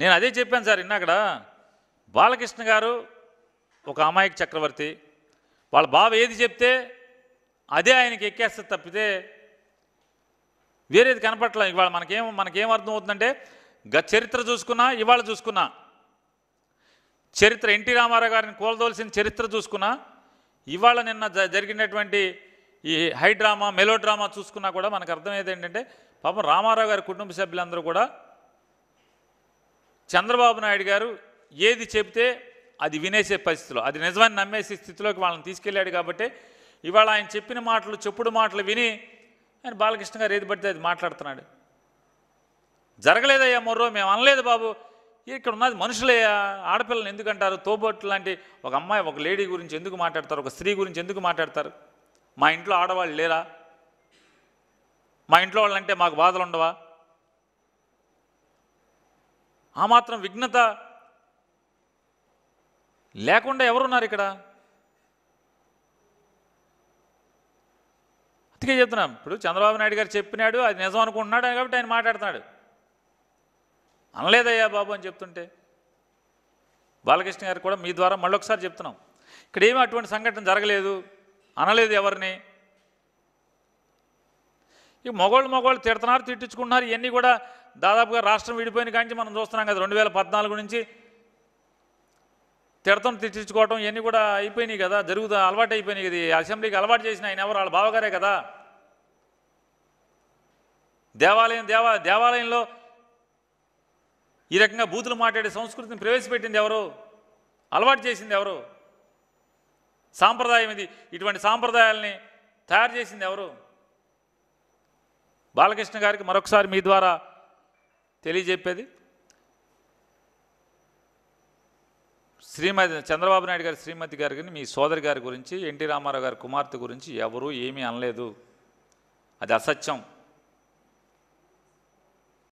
నేను అదే చెప్పాను సార్ ఇన్నక్కడ బాలకృష్ణ గారు ఒక అమాయక చక్రవర్తి వాళ్ళ బావ ఏది చెప్తే అదే ఆయనకి ఎక్కేస్తే తప్పితే వేరేది కనపట్లేదు ఇవాళ మనకేం మనకేం అర్థం అవుతుందంటే గత చరిత్ర చూసుకున్నా ఇవాళ చూసుకున్నా చరిత్ర ఎన్టీ రామారావు గారిని కోలదోల్సిన చరిత్ర చూసుకున్నా ఇవాళ నిన్న జరిగినటువంటి ఈ హైడ్రామా డ్రామా చూసుకున్నా కూడా మనకు అర్థమయ్యేది ఏంటంటే పాపం రామారావు గారి కుటుంబ సభ్యులందరూ కూడా చంద్రబాబు నాయుడు గారు ఏది చెబితే అది వినేసే పరిస్థితిలో అది నిజమని నమ్మేసే స్థితిలోకి వాళ్ళని తీసుకెళ్ళాడు కాబట్టి ఇవాళ ఆయన చెప్పిన మాటలు చెప్పుడు మాటలు విని ఆయన బాలకృష్ణ గారు ఏది పడితే అది మాట్లాడుతున్నాడు జరగలేదయ్యా మొర్రో మేము అనలేదు బాబు ఇక్కడ ఉన్నది మనుషులయ్యా ఆడపిల్లని ఎందుకంటారు తోబోట్లు లాంటి ఒక అమ్మాయి ఒక లేడీ గురించి ఎందుకు మాట్లాడతారు ఒక స్త్రీ గురించి ఎందుకు మాట్లాడతారు మా ఇంట్లో ఆడవాళ్ళు లేరా మా ఇంట్లో వాళ్ళంటే మాకు బాధలు ఉండవా ఆ మాత్రం విఘ్నత లేకుండా ఎవరున్నారు ఇక్కడ అందుకే చెప్తున్నాం ఇప్పుడు చంద్రబాబు నాయుడు గారు చెప్పినాడు అది నిజం అనుకుంటున్నాడు కాబట్టి ఆయన మాట్లాడుతున్నాడు అనలేదయ్యా బాబు అని చెప్తుంటే బాలకృష్ణ గారు కూడా మీ ద్వారా మళ్ళొకసారి చెప్తున్నాం ఇక్కడ ఏమీ అటువంటి సంఘటన జరగలేదు అనలేదు ఎవరిని ఈ మొగోళ్ళు మొగోళ్ళు తిడుతున్నారు తిట్టించుకుంటున్నారు ఇవన్నీ కూడా దాదాపుగా రాష్ట్రం విడిపోయిన కానీ మనం చూస్తున్నాం కదా రెండు వేల పద్నాలుగు నుంచి తిడతం తిట్టించుకోవటం ఇవన్నీ కూడా అయిపోయినాయి కదా జరుగుతా అలవాటు అయిపోయినాయి ఇది అసెంబ్లీకి అలవాటు చేసిన ఆయన ఎవరు వాళ్ళ బావగారే కదా దేవాలయం దేవా దేవాలయంలో ఈ రకంగా బూతులు మాట్లాడే సంస్కృతిని ప్రవేశపెట్టింది ఎవరు అలవాటు చేసింది ఎవరు సాంప్రదాయం ఇది ఇటువంటి సాంప్రదాయాల్ని తయారు చేసింది ఎవరు బాలకృష్ణ గారికి మరొకసారి మీ ద్వారా తెలియజెప్పేది శ్రీమతి చంద్రబాబు నాయుడు గారి శ్రీమతి గారికి మీ సోదరి గారి గురించి ఎన్టీ రామారావు గారి కుమార్తె గురించి ఎవరూ ఏమీ అనలేదు అది అసత్యం